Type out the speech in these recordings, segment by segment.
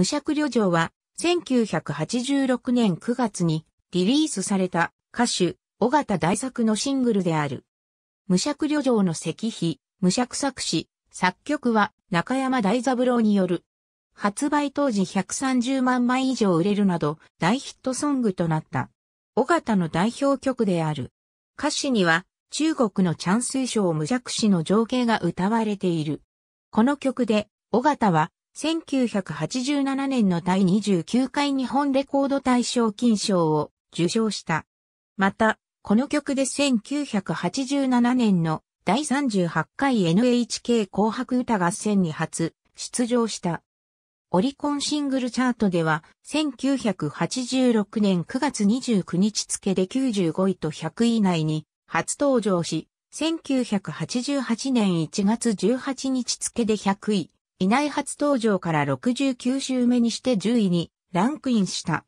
無釈旅情は、1986年9月にリリースされた歌手、尾形大作のシングルである。無釈旅情の石碑、無釈作詞、作曲は中山大三郎による。発売当時130万枚以上売れるなど大ヒットソングとなった。尾形の代表曲である。歌詞には中国のチャンス衣装無弱詞の情景が歌われている。この曲で、尾形は1987年の第29回日本レコード大賞金賞を受賞した。また、この曲で1987年の第38回 NHK 紅白歌合戦に初出場した。オリコンシングルチャートでは1986年9月29日付で95位と100位以内に初登場し、1988年1月18日付で100位、いない初登場から69週目にして10位にランクインした。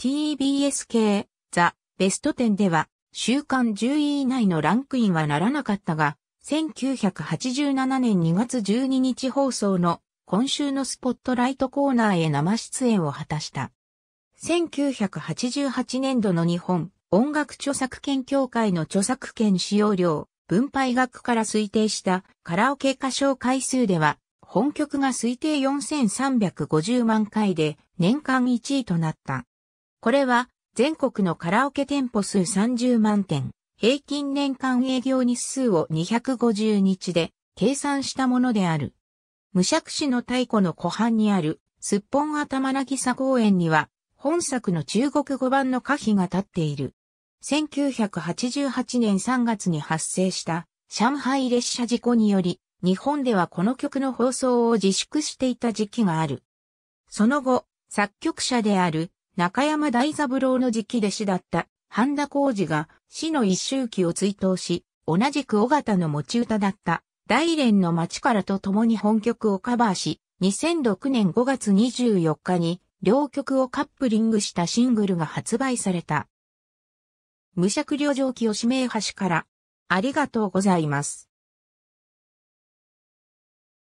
TBS 系、ザ・ベスト10では、週間10位以内のランクインはならなかったが、1987年2月12日放送の今週のスポットライトコーナーへ生出演を果たした。1988年度の日本音楽著作権協会の著作権使用料分配額から推定したカラオケ歌唱回数では本曲が推定4350万回で年間1位となった。これは全国のカラオケ店舗数30万店、平均年間営業日数を250日で計算したものである。無釈市の太古の湖畔にあるすっぽん頭なぎさ公園には本作の中国語版の歌碑が立っている。1988年3月に発生した上海列車事故により日本ではこの曲の放送を自粛していた時期がある。その後、作曲者である中山大三郎の直弟子だった半田浩二が死の一周期を追悼し、同じく尾形の持ち歌だった大連の街からと共に本曲をカバーし、2006年5月24日に両曲をカップリングしたシングルが発売された。無釈旅上記を指名端からありがとうございます。